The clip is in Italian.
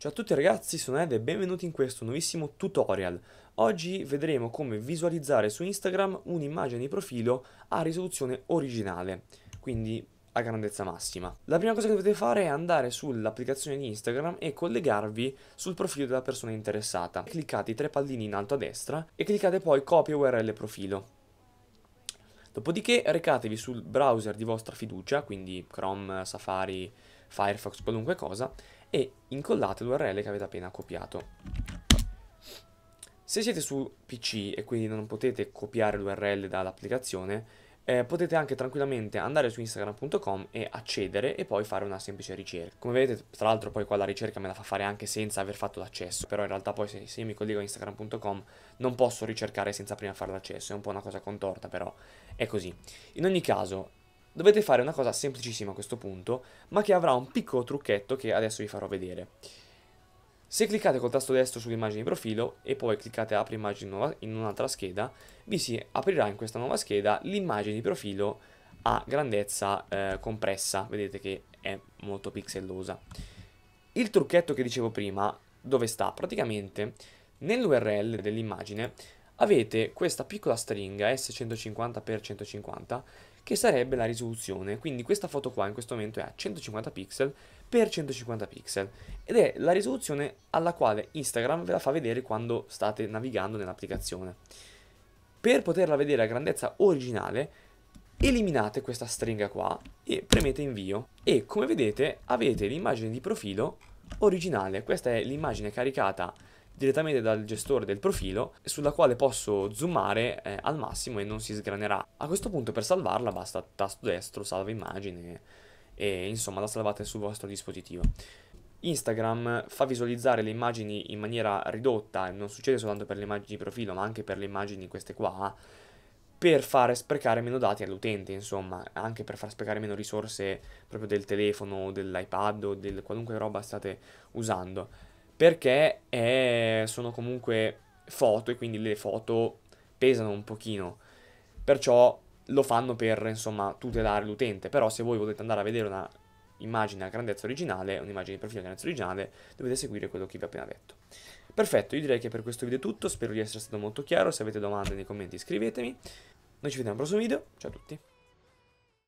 Ciao a tutti ragazzi, sono Ed e benvenuti in questo nuovissimo tutorial. Oggi vedremo come visualizzare su Instagram un'immagine di profilo a risoluzione originale, quindi a grandezza massima. La prima cosa che dovete fare è andare sull'applicazione di Instagram e collegarvi sul profilo della persona interessata. Cliccate i tre pallini in alto a destra e cliccate poi copia URL profilo. Dopodiché recatevi sul browser di vostra fiducia, quindi Chrome, Safari, Firefox, qualunque cosa, e incollate l'URL che avete appena copiato. Se siete su PC e quindi non potete copiare l'URL dall'applicazione, eh, potete anche tranquillamente andare su instagram.com e accedere e poi fare una semplice ricerca. Come vedete, tra l'altro poi qua la ricerca me la fa fare anche senza aver fatto l'accesso, però in realtà poi se, se mi collego a instagram.com non posso ricercare senza prima fare l'accesso, è un po' una cosa contorta però è così. In ogni caso, Dovete fare una cosa semplicissima a questo punto, ma che avrà un piccolo trucchetto che adesso vi farò vedere. Se cliccate col tasto destro sull'immagine di profilo e poi cliccate apri immagine nuova in un'altra scheda, vi si aprirà in questa nuova scheda l'immagine di profilo a grandezza eh, compressa, vedete che è molto pixellosa. Il trucchetto che dicevo prima, dove sta? Praticamente nell'URL dell'immagine avete questa piccola stringa S150x150 che sarebbe la risoluzione. Quindi questa foto qua in questo momento è a 150 pixel per 150 pixel ed è la risoluzione alla quale Instagram ve la fa vedere quando state navigando nell'applicazione. Per poterla vedere a grandezza originale eliminate questa stringa qua e premete invio e come vedete avete l'immagine di profilo originale, questa è l'immagine caricata direttamente dal gestore del profilo sulla quale posso zoomare eh, al massimo e non si sgranerà. A questo punto per salvarla basta tasto destro, salva immagine e insomma la salvate sul vostro dispositivo. Instagram fa visualizzare le immagini in maniera ridotta, non succede soltanto per le immagini di profilo, ma anche per le immagini queste qua, per fare sprecare meno dati all'utente, insomma, anche per far sprecare meno risorse proprio del telefono, dell'iPad o del qualunque roba state usando perché è, eh, sono comunque foto e quindi le foto pesano un pochino. Perciò lo fanno per, insomma, tutelare l'utente. Però se voi volete andare a vedere una immagine a grandezza originale, un'immagine di profilo a grandezza originale, dovete seguire quello che vi ho appena detto. Perfetto, io direi che per questo video è tutto, spero di essere stato molto chiaro, se avete domande nei commenti scrivetemi. Noi ci vediamo al prossimo video, ciao a tutti.